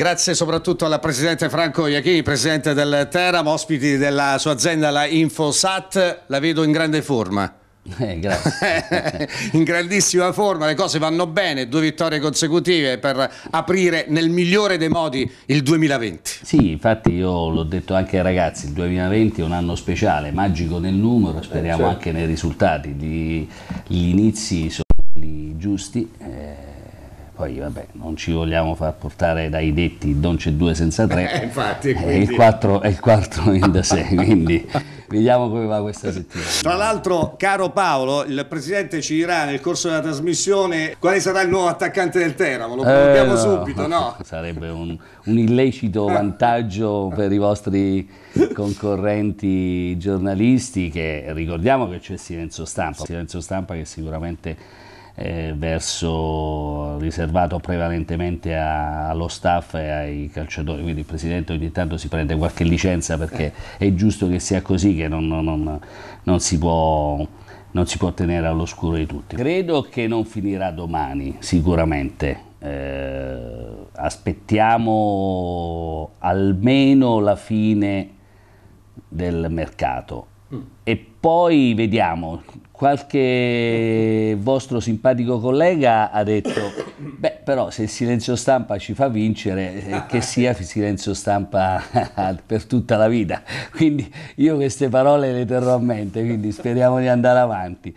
Grazie soprattutto alla Presidente Franco Iachini, Presidente del Teramo, ospiti della sua azienda la Infosat, la vedo in grande forma. Eh, grazie. in grandissima forma, le cose vanno bene, due vittorie consecutive per aprire nel migliore dei modi il 2020. Sì, infatti io l'ho detto anche ai ragazzi, il 2020 è un anno speciale, magico nel numero, eh, speriamo eh, certo. anche nei risultati, gli, gli inizi sono quelli giusti. Eh, poi vabbè, non ci vogliamo far portare dai detti non c'è due senza tre. Eh, infatti, quindi... eh, il 4 è il 4 in da sé, quindi vediamo come va questa settimana. Tra l'altro, caro Paolo, il presidente ci dirà nel corso della trasmissione quale sarà il nuovo attaccante del Teramo, lo proviamo eh, no. subito, no? Sarebbe un, un illecito vantaggio per i vostri concorrenti giornalisti che ricordiamo che c'è silenzio stampa, silenzio stampa che sicuramente eh, verso, riservato prevalentemente a, allo staff e ai calciatori, quindi il Presidente ogni tanto si prende qualche licenza perché è giusto che sia così, che non, non, non, non si può non si può tenere all'oscuro di tutti. Credo che non finirà domani, sicuramente. Eh, aspettiamo almeno la fine del mercato e poi vediamo, qualche vostro simpatico collega ha detto, beh però se il silenzio stampa ci fa vincere, eh, che sia silenzio stampa per tutta la vita. Quindi io queste parole le terrò a mente, quindi speriamo di andare avanti.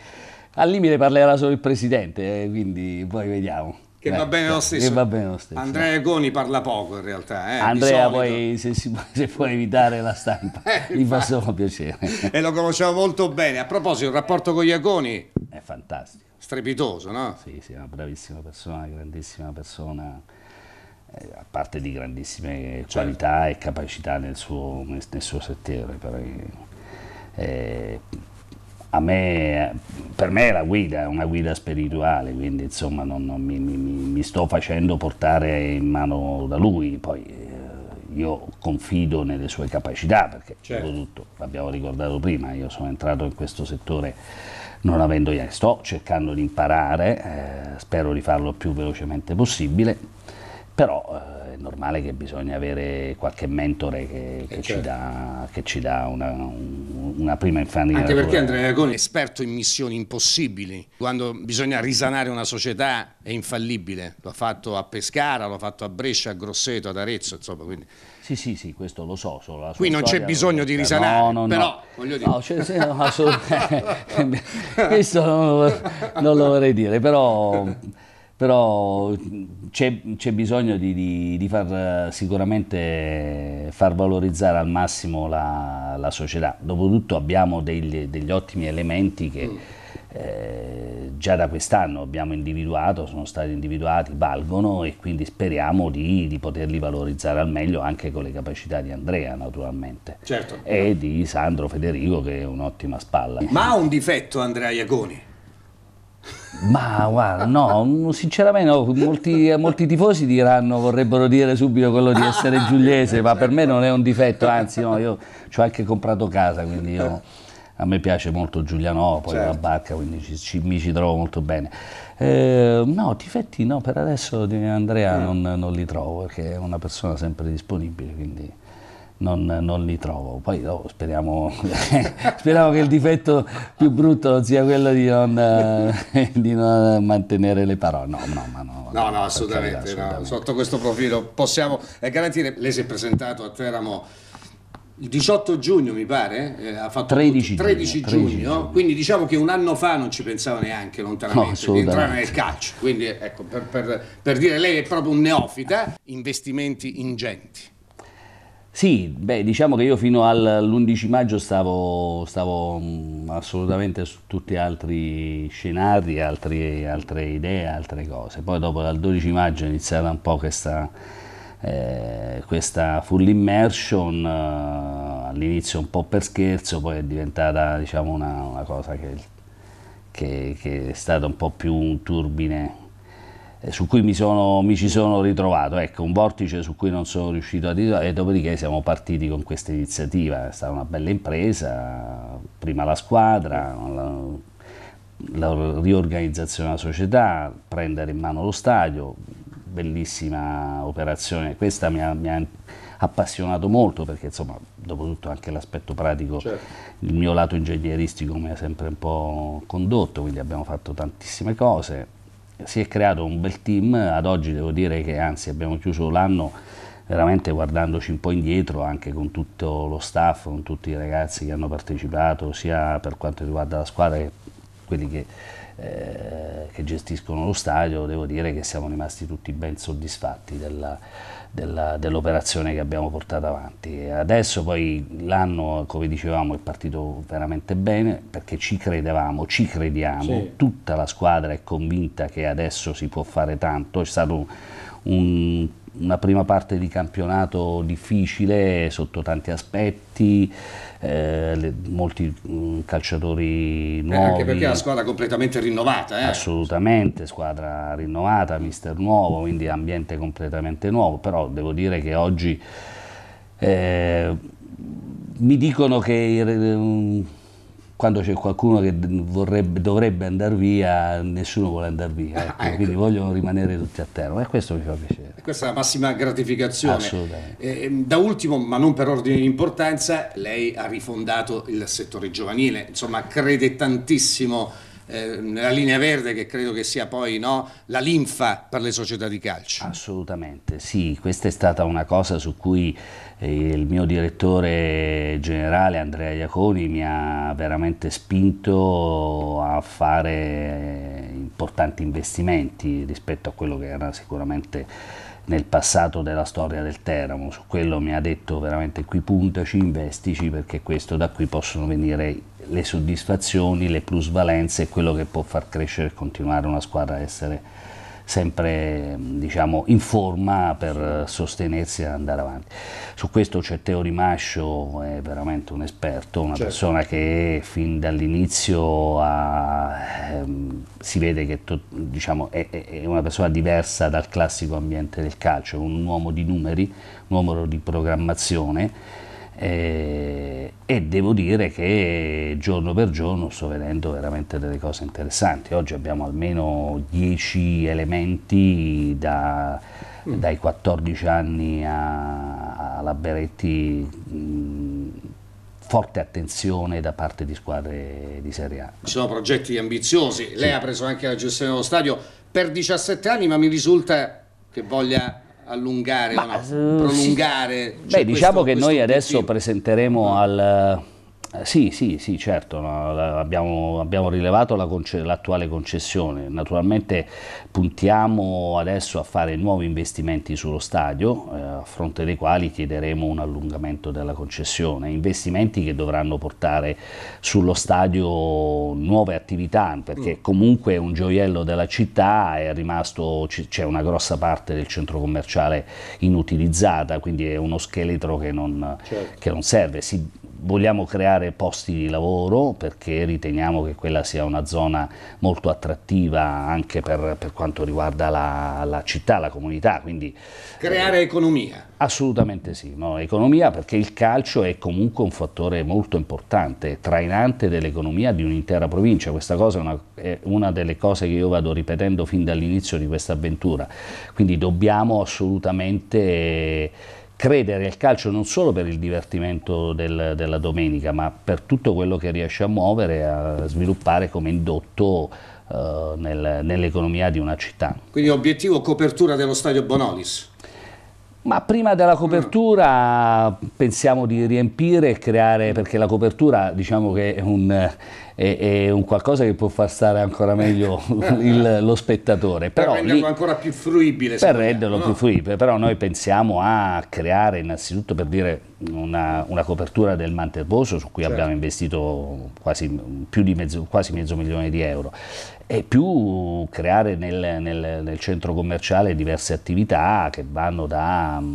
Al limite parlerà solo il Presidente, eh, quindi poi vediamo. Che Beh, va bene lo stesso. Che va bene lo stesso. Andrea Goni parla poco in realtà. Eh, Andrea poi se, si, se può evitare la stampa mi eh, fa solo piacere. e lo conosciamo molto bene. A proposito, il rapporto con Iaconi... È fantastico. Strepitoso, no? Sì, sì, è una bravissima persona, grandissima persona eh, a parte di grandissime qualità e capacità nel suo, nel suo settore. Però, eh, me, per me la guida è una guida spirituale, quindi insomma non, non mi, mi, mi, sto facendo portare in mano da lui, poi eh, io confido nelle sue capacità perché certo. tutto, l'abbiamo ricordato prima, io sono entrato in questo settore non avendo idea, eh, sto cercando di imparare, eh, spero di farlo il più velocemente possibile, però eh, è normale che bisogna avere qualche mentore che, che eh, certo. ci dà, che ci dà una, un una prima infamia. Anche perché Andrea Iaconi è esperto in missioni impossibili, quando bisogna risanare una società è infallibile, l'ha fatto a Pescara, l'ha fatto a Brescia, a Grosseto, ad Arezzo, insomma quindi... Sì, sì, sì, questo lo so. Qui non c'è bisogno di risanare, no, no, però no. voglio dire. No, cioè, se, no, assolutamente. questo non non lo vorrei dire, però però c'è, bisogno di, di, di, far sicuramente far valorizzare al massimo la, la società. Dopotutto abbiamo degli, degli ottimi elementi che mm. eh, già da quest'anno abbiamo individuato, sono stati individuati, valgono e quindi speriamo di, di poterli valorizzare al meglio anche con le capacità di Andrea naturalmente certo. e di Sandro Federico che è un'ottima spalla. Ma ha un difetto Andrea Iaconi? Ma guarda, no, mm, sinceramente no. Molti, molti, tifosi diranno, vorrebbero dire subito quello di essere giuliese, ma per me non è un difetto, anzi no, io ci ho anche comprato casa, quindi io, a me piace molto Giulianopoli, certo. la barca, quindi ci, ci, mi ci trovo molto bene. Eh, no, difetti no, per adesso di Andrea mm. non, non li trovo, perché è una persona sempre disponibile, quindi non, non li trovo. Poi oh, speriamo, speriamo, che il difetto più brutto sia quello di non, eh, di non mantenere le parole. No, no, ma no. No, no, assolutamente, carità, assolutamente. No. Sotto questo profilo possiamo garantire, lei si è presentato a Teramo il 18 giugno mi pare, eh, ha fatto 13, 13 giugno, 13 giugno, quindi diciamo che un anno fa non ci pensava neanche lontanamente no, di entrare nel calcio, quindi ecco, per, per, per dire lei è proprio un neofita, investimenti ingenti. Sì, beh, diciamo che io fino all'11 maggio stavo, stavo mm, assolutamente su tutti altri scenari, altri, altre idee, altre cose. Poi dopo dal 12 maggio è iniziata un po' questa, eh, questa full immersion, eh, all'inizio un po' per scherzo, poi è diventata diciamo, una, una cosa che, che, che è stata un po' più un turbine eh, su cui mi, sono, mi, ci sono ritrovato, ecco, un vortice su cui non sono riuscito a ritrovare e dopodiché siamo partiti con questa iniziativa, è stata una bella impresa, prima la squadra, la, la riorganizzazione della società, prendere in mano lo stadio, bellissima operazione, questa mi ha, mi ha appassionato molto perché insomma dopo tutto anche l'aspetto pratico certo. il mio lato ingegneristico mi ha sempre un po' condotto quindi abbiamo fatto tantissime cose si è creato un bel team, ad oggi devo dire che anzi abbiamo chiuso l'anno veramente guardandoci un po' indietro anche con tutto lo staff, con tutti i ragazzi che hanno partecipato sia per quanto riguarda la squadra che quelli che eh, che gestiscono lo stadio, devo dire che siamo rimasti tutti ben soddisfatti dell'operazione che abbiamo portato avanti. Adesso poi l'anno, come dicevamo, è partito veramente bene perché ci credevamo, ci crediamo, sì. tutta la squadra è convinta che adesso si può fare tanto, è stato un, un una prima parte di campionato difficile sotto tanti aspetti, eh, le, molti mh, mm, calciatori eh, nuovi. Eh, anche perché la una squadra completamente rinnovata. Eh? Assolutamente, squadra rinnovata, mister nuovo, quindi ambiente completamente nuovo, però devo dire che oggi eh, mi dicono che quando c'è qualcuno che vorrebbe, dovrebbe andare via, nessuno vuole andare via, ecco. Ah, ecco. ecco. quindi vogliono rimanere tutti a terra e questo mi fa piacere. Questa è la massima gratificazione. Assolutamente. Eh, da ultimo, ma non per ordine di importanza, lei ha rifondato il settore giovanile, insomma crede tantissimo eh, nella linea verde che credo che sia poi no, la linfa per le società di calcio. Assolutamente, sì, questa è stata una cosa su cui eh, il mio direttore generale Andrea Iaconi mi ha veramente spinto a fare importanti investimenti rispetto a quello che era sicuramente nel passato della storia del Teramo, su quello mi ha detto veramente qui puntaci, investici perché questo da qui possono venire le soddisfazioni, le plusvalenze e quello che può far crescere e continuare una squadra a essere sempre diciamo, in forma per sostenersi e andare avanti. Su questo c'è Teo Rimascio, è veramente un esperto, una certo. persona che fin dall'inizio ehm, si vede che diciamo, è, è, una persona diversa dal classico ambiente del calcio, un uomo di numeri, un uomo di programmazione eh, e, devo dire che giorno per giorno sto vedendo veramente delle cose interessanti. Oggi abbiamo almeno 10 elementi da, mm. dai 14 anni a, alla Beretti, mh, mm, forte attenzione da parte di squadre di Serie A. Ci sono progetti ambiziosi, sì. lei ha preso anche la gestione dello stadio per 17 anni, ma mi risulta che voglia allungare, no, eh, prolungare. Beh, cioè diciamo che noi adesso presenteremo al eh, sì, sì, sì, certo, abbiamo, abbiamo rilevato la conce l'attuale concessione, naturalmente puntiamo adesso a fare nuovi investimenti sullo stadio, eh, a fronte dei quali chiederemo un allungamento della concessione, investimenti che dovranno portare sullo stadio nuove attività, perché mm. comunque è un gioiello della città, è rimasto, c'è una grossa parte del centro commerciale inutilizzata, quindi è uno scheletro che non, certo. che non serve. Si, vogliamo creare posti di lavoro perché riteniamo che quella sia una zona molto attrattiva anche per, per quanto riguarda la, la, città, la comunità. Quindi, creare eh, economia. Assolutamente sì, no? economia perché il calcio è comunque un fattore molto importante, trainante dell'economia di un'intera provincia. Questa cosa è una, è una delle cose che io vado ripetendo fin dall'inizio di questa avventura. Quindi dobbiamo assolutamente... Eh, credere al calcio non solo per il divertimento del, della domenica, ma per tutto quello che riesce a muovere, a sviluppare come indotto eh, nel, nell'economia di una città. Quindi obiettivo copertura dello stadio Bonolis? Ma prima della copertura pensiamo di riempire e creare, perché la copertura diciamo che è un, è, è un qualcosa che può far stare ancora meglio il, lo spettatore. Però per renderlo ancora più fruibile. Per renderlo no? più fruibile, però noi pensiamo a creare innanzitutto per dire una, una copertura del Mantelboso su cui certo. abbiamo investito quasi, mezzo, quasi mezzo milione di euro e più creare nel, nel, nel centro commerciale diverse attività che vanno da mh,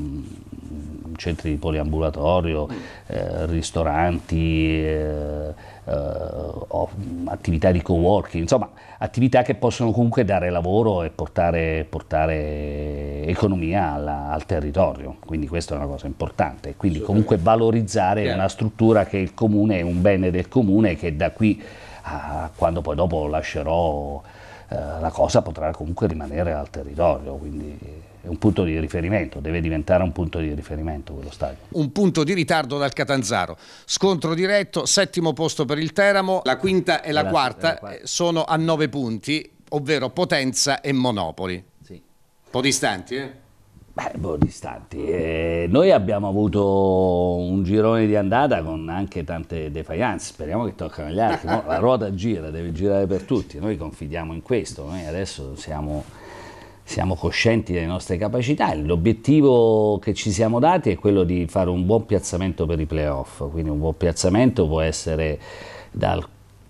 mm, centri di poliambulatorio, mm. eh, ristoranti, eh, eh, mm, attività di co-working, insomma attività che possono comunque dare lavoro e portare, portare economia alla, al territorio, quindi questa è una cosa importante, quindi comunque valorizzare una struttura che è il comune è un bene del comune che da qui a quando poi dopo lascerò eh, la cosa potrà comunque rimanere al territorio, quindi è un punto di riferimento, deve diventare un punto di riferimento quello stadio. Un punto di ritardo dal Catanzaro. Scontro diretto, settimo posto per il Teramo, la quinta e la, la quarta, la quarta eh, sono a nove punti, ovvero Potenza e Monopoli. Sì. Un po' distanti, eh? Beh, boh, distanti. Eh, noi abbiamo avuto un girone di andata con anche tante defianze, speriamo che toccano gli altri. No, la ruota gira, deve girare per tutti, noi confidiamo in questo, noi adesso siamo, siamo coscienti delle nostre capacità l'obiettivo che ci siamo dati è quello di fare un buon piazzamento per i playoff, quindi un buon piazzamento può essere dal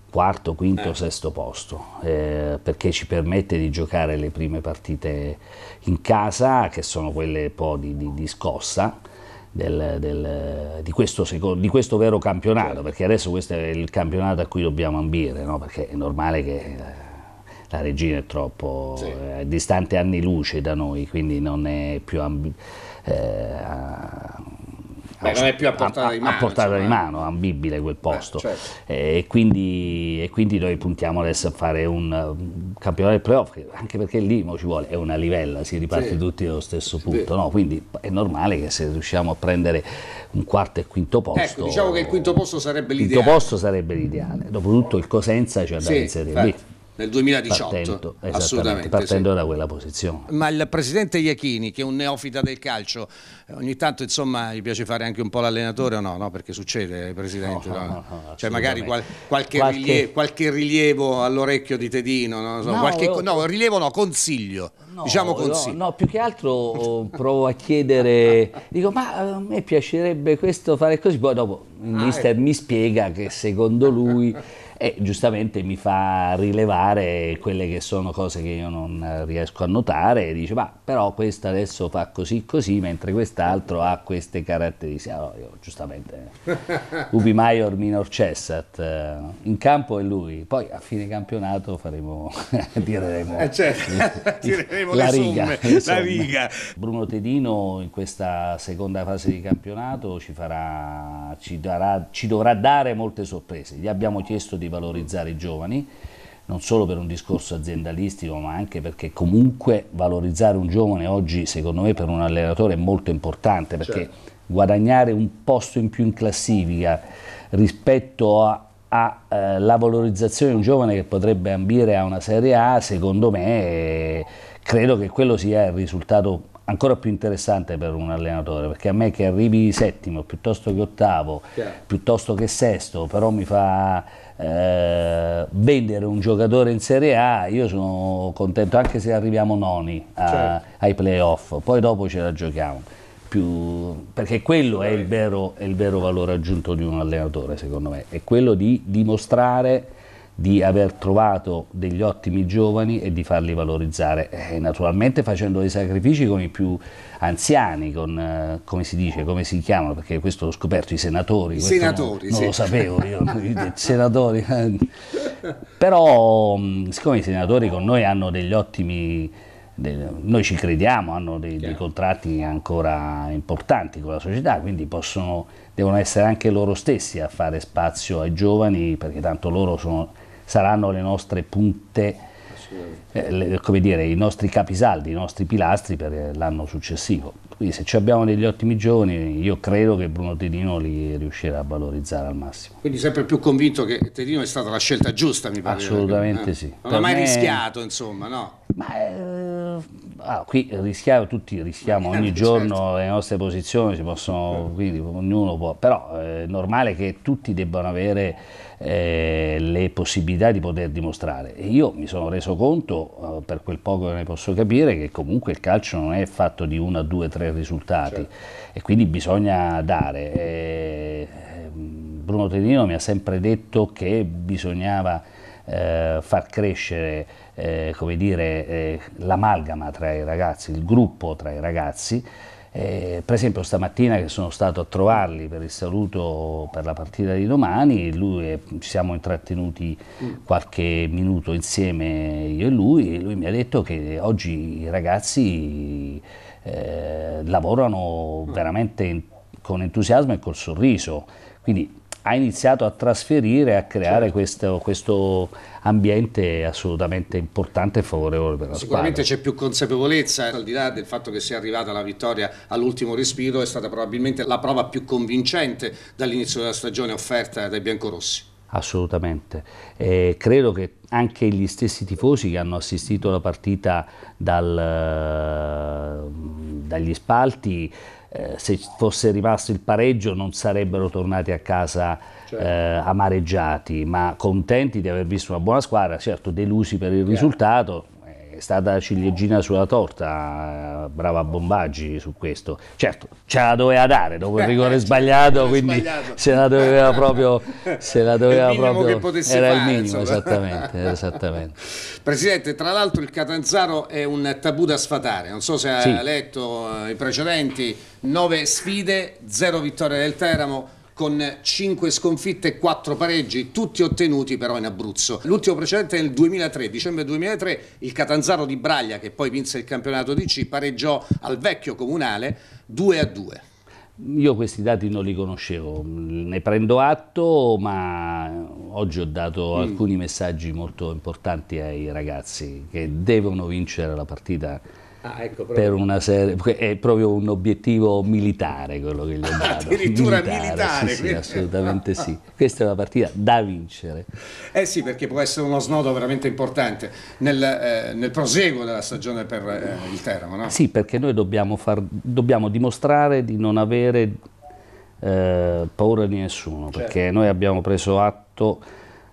quarto, quinto, eh. sesto posto, eh, perché ci permette di giocare le prime partite in casa, che sono quelle un po' di, di, di scossa. Del, del, di, questo secondo, di, questo vero campionato, certo. perché adesso questo è il campionato a cui dobbiamo ambire, no? perché è normale che eh, la regina è troppo sì. eh, distante anni luce da noi, quindi non è più ambi- eh, Beh, non è più a portata di mano. A portata di mano, ambibile quel eh, posto. Beh, certo. Eh, e, quindi, e, quindi, noi puntiamo adesso a fare un campionato del playoff, anche perché lì ci vuole, è una livella, si riparte sì. tutti allo stesso sì. punto. No? Quindi è normale che se riusciamo a prendere un quarto e quinto ecco, posto... Ecco, diciamo che il quinto posto sarebbe l'ideale. Il quinto posto sarebbe l'ideale. Dopotutto il Cosenza c'è da sì, inserire lì nel 2018. Partendo, assolutamente. Partendo sì. da quella posizione. Ma il presidente Iachini, che è un neofita del calcio, eh, ogni tanto insomma gli piace fare anche un po' l'allenatore o no? no? Perché succede, eh, presidente. No, no? no cioè magari qual, qualche, qualche... Rilievo, qualche, Rilievo, all'orecchio di Tedino, so, qualche, io... no, rilievo no, consiglio. No, diciamo consiglio. No, più che altro eh, provo a chiedere, dico ma a me piacerebbe questo fare così, poi dopo il ah, mister ah, mi spiega che secondo lui e giustamente mi fa rilevare quelle che sono cose che io non riesco a notare e dice ma però questo adesso fa così così mentre quest'altro ha queste caratteristiche. Allora io giustamente ubi maior minor cessat, in campo è lui, poi a fine campionato faremo, tireremo, eh certo. tireremo la, riga, somme, la riga. Bruno Tedino in questa seconda fase di campionato ci, farà, ci, darà, ci dovrà dare molte sorprese, gli abbiamo chiesto di valorizzare i giovani, non solo per un discorso aziendalistico, ma anche perché comunque valorizzare un giovane oggi, secondo me, per un allenatore è molto importante, perché certo. guadagnare un posto in più in classifica rispetto a alla eh, valorizzazione di un giovane che potrebbe ambire a una Serie A, secondo me eh, credo che quello sia il risultato ancora più interessante per un allenatore, perché a me che arrivi settimo piuttosto che ottavo, Chiaro. piuttosto che sesto, però mi fa eh, vendere un giocatore in Serie A, io sono contento anche se arriviamo noni a, certo. ai playoff, poi dopo ce la giochiamo. Più, perché quello è il, vero, è il, vero, valore aggiunto di un allenatore, secondo me, è quello di dimostrare di aver trovato degli ottimi giovani e di farli valorizzare, eh, naturalmente facendo dei sacrifici con i più anziani, con, eh, come si dice, come si chiamano, perché questo l'ho scoperto, i senatori. I senatori, non, sì. non lo sapevo io, i senatori. Però mm, siccome i senatori con noi hanno degli ottimi noi ci crediamo, hanno dei, dei, contratti ancora importanti con la società, quindi possono, devono essere anche loro stessi a fare spazio ai giovani, perché tanto loro sono saranno le nostre punte, eh, le, come dire, i nostri capisaldi, i nostri pilastri per eh, l'anno successivo. Quindi se ci abbiamo degli ottimi giorni, io credo che Bruno Tedino li riuscirà a valorizzare al massimo. Quindi sempre più convinto che Tedino è stata la scelta giusta, mi pare. Assolutamente eh. sì. Non ha mai me... rischiato, insomma, no? Ma, eh, ah, qui rischiamo tutti, rischiamo ogni certo, giorno certo. le nostre posizioni, si possono, quindi ognuno può, però eh, è normale che tutti debbano avere eh, le possibilità di poter dimostrare. E io mi sono reso conto, eh, per quel poco che ne posso capire, che comunque il calcio non è fatto di uno, due, tre risultati certo. e quindi bisogna dare. Eh, Bruno Tenino mi ha sempre detto che bisognava eh, far crescere eh, dire, eh, l'amalgama tra i ragazzi, il gruppo tra i ragazzi, eh, per esempio stamattina che sono stato a trovarli per il saluto per la partita di domani, lui, ci siamo intrattenuti mm. qualche minuto insieme io e lui e lui mi ha detto che oggi i ragazzi eh, lavorano mm. veramente in, con entusiasmo e col sorriso, quindi ha iniziato a trasferire, a creare certo. questo, questo, ambiente assolutamente importante e favorevole per la squadra. Sicuramente c'è più consapevolezza, al di là del fatto che sia arrivata la vittoria all'ultimo respiro, è stata probabilmente la prova più convincente dall'inizio della stagione offerta dai biancorossi. Assolutamente, e eh, credo che anche gli stessi tifosi che hanno assistito alla partita dal, eh, dagli spalti eh, se fosse rimasto il pareggio non sarebbero tornati a casa certo. eh, amareggiati, ma contenti di aver visto una buona squadra, certo delusi per il certo. risultato, è stata ciliegina sulla torta, eh, brava Bombaggi su questo. Certo, ce la doveva dare dopo il rigore eh, sbagliato, eh, quindi sbagliato. se la doveva proprio... Se la doveva proprio era fare, il minimo, esattamente, esattamente, Presidente, tra l'altro il Catanzaro è un tabù da sfatare, non so se ha letto i precedenti, nove sfide, zero vittoria del Teramo con 5 sconfitte e 4 pareggi, tutti ottenuti però in Abruzzo. L'ultimo precedente nel 2003, dicembre 2003, il Catanzaro di Braglia, che poi vinse il campionato di C, pareggiò al vecchio comunale 2 a 2. Io questi dati non li conoscevo, ne prendo atto, ma oggi ho dato mm. alcuni messaggi molto importanti ai ragazzi che devono vincere la partita Ah, ecco, per una serie, è proprio un obiettivo militare quello che gli ho dato. Addirittura militare, militare. Sì, sì, assolutamente sì. Questa è una partita da vincere. Eh sì, perché può essere uno snodo veramente importante nel, eh, nel proseguo della stagione per eh, il Teramo, no? Sì, perché noi dobbiamo, far, dobbiamo dimostrare di non avere eh, paura di nessuno, certo. perché noi abbiamo preso atto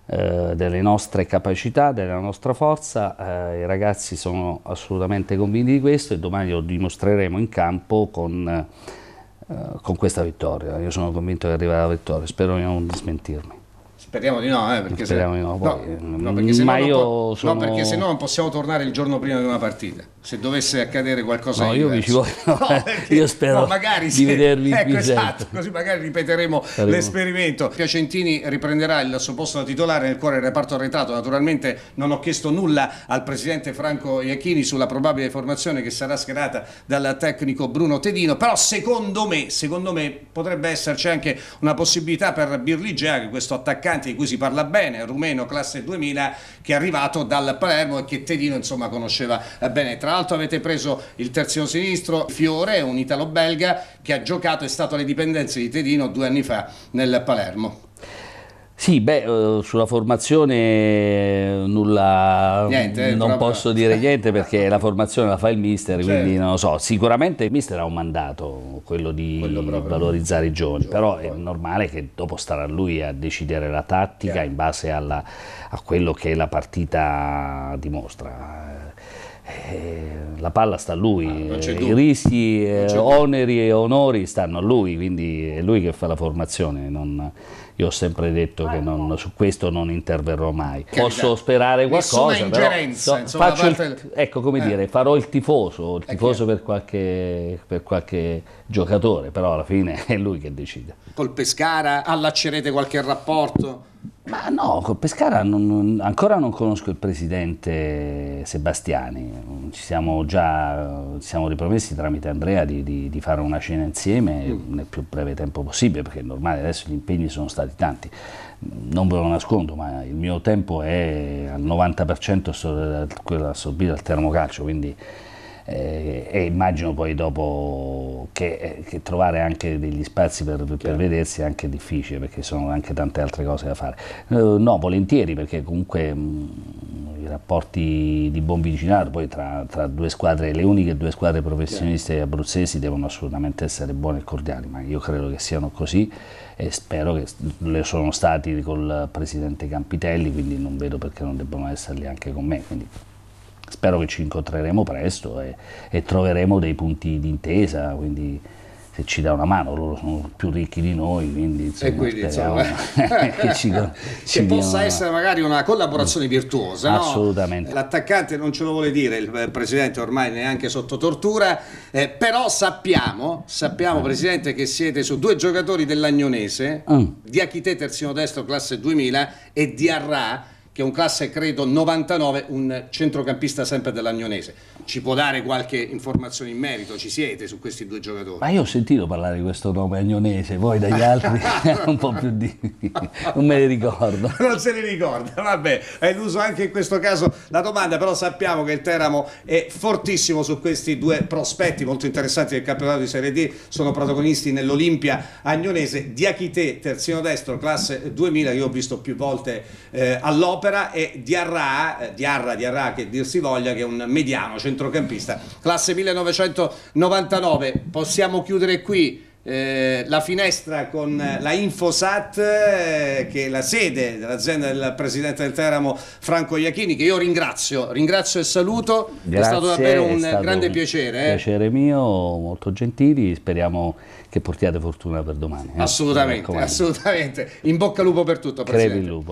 eh, delle nostre capacità, della nostra forza, eh, i ragazzi sono assolutamente convinti di questo e domani lo dimostreremo in campo con, eh, con questa vittoria. Io sono convinto che arriverà la vittoria, spero di non smentirmi. Speriamo di no, eh, perché Speriamo se... di no, poi... no, mm, no perché ma io po... sono... No, perché se no non possiamo tornare il giorno prima di una partita. Se dovesse accadere qualcosa no, io mi ci voglio... no, perché... io spero magari se... di vedervi ecco, qui esatto, sempre. così magari ripeteremo Faremo. l'esperimento. Piacentini riprenderà il suo posto da titolare nel cuore del reparto arretrato. Naturalmente non ho chiesto nulla al presidente Franco Iacchini sulla probabile formazione che sarà schierata dal tecnico Bruno Tedino, però secondo me, secondo me potrebbe esserci anche una possibilità per Birligia che questo attaccante attaccanti di cui si parla bene, rumeno classe 2000 che è arrivato dal Palermo e che Tedino insomma conosceva eh, bene. Tra l'altro avete preso il terzino sinistro Fiore, un italo-belga che ha giocato, è stato alle dipendenze di Tedino due anni fa nel Palermo. Sì, beh, eh, sulla formazione eh, nulla, niente, eh, non proprio. posso dire niente perché la formazione la fa il mister, certo. quindi non lo so. Sicuramente il mister ha un mandato, quello di quello valorizzare i giovani, però è normale che dopo starà lui a decidere la tattica certo. in base alla, a quello che la partita dimostra. Eh, la palla sta a lui, ah, i rischi, eh, oneri e onori stanno a lui, quindi è lui che fa la formazione. Non, io ho sempre detto ah, che non, no. su questo non interverrò mai. Carità. Posso sperare qualcosa, ingerenza, però, so, insomma, il, ecco come eh. dire, farò il tifoso, il tifoso per qualche, per qualche, giocatore, però alla fine è lui che decide. Col Pescara allaccerete qualche rapporto? Ma no, Pescara non, ancora non conosco il presidente Sebastiani, ci siamo già ci siamo ripromessi tramite Andrea di, di, di fare una cena insieme mm. nel più breve tempo possibile, perché è normale, adesso gli impegni sono stati tanti. Non ve lo nascondo, ma il mio tempo è al 90% quello assorbito al termocalcio, quindi eh, e immagino poi dopo che, eh, che, trovare anche degli spazi per, per vedersi è anche difficile perché sono anche tante altre cose da fare. Eh, no, volentieri perché comunque mh, mm, i rapporti di buon vicinato poi tra, tra, due squadre, le uniche due squadre professioniste abruzzesi devono assolutamente essere buone e cordiali, ma io credo che siano così e spero che le sono stati col presidente Campitelli, quindi non vedo perché non debbano esserli anche con me. Quindi spero che ci incontreremo presto e, e troveremo dei punti d'intesa, quindi se ci dà una mano, loro sono più ricchi di noi, quindi, insomma, quindi, insomma che, ci, che ci possa essere magari una collaborazione mm. virtuosa. Assolutamente. No? L'attaccante non ce lo vuole dire, il eh, Presidente ormai neanche sotto tortura, eh, però sappiamo, sappiamo ah. Presidente che siete su due giocatori dell'Agnonese, mm. di Achite terzino destro classe 2000 e di Arrà che è un classe credo 99, un centrocampista sempre dell'Agnonese. Ci può dare qualche informazione in merito? Ci siete su questi due giocatori? Ma io ho sentito parlare di questo nome Agnonese, voi dagli altri un po' più di... non me ne ricordo. non se ne ricorda, vabbè, è illuso anche in questo caso la domanda, però sappiamo che il Teramo è fortissimo su questi due prospetti molto interessanti del campionato di Serie D, sono protagonisti nell'Olimpia Agnonese, Diachite, terzino destro, classe 2000, io ho visto più volte eh, all'opera, opera è Diarra, eh, Diarra, Diarra che dir si voglia, che è un mediano centrocampista, classe 1999. Possiamo chiudere qui. Eh, la finestra con eh, la Infosat, eh, che è la sede dell'azienda del presidente del Teramo Franco Iachini, che io ringrazio, ringrazio e saluto. Grazie, è stato davvero un stato grande un piacere. Eh. Piacere mio, molto gentili, speriamo che portiate fortuna per domani. Eh. Assolutamente, assolutamente. In bocca al lupo per tutto, presidente. Crepi il lupo.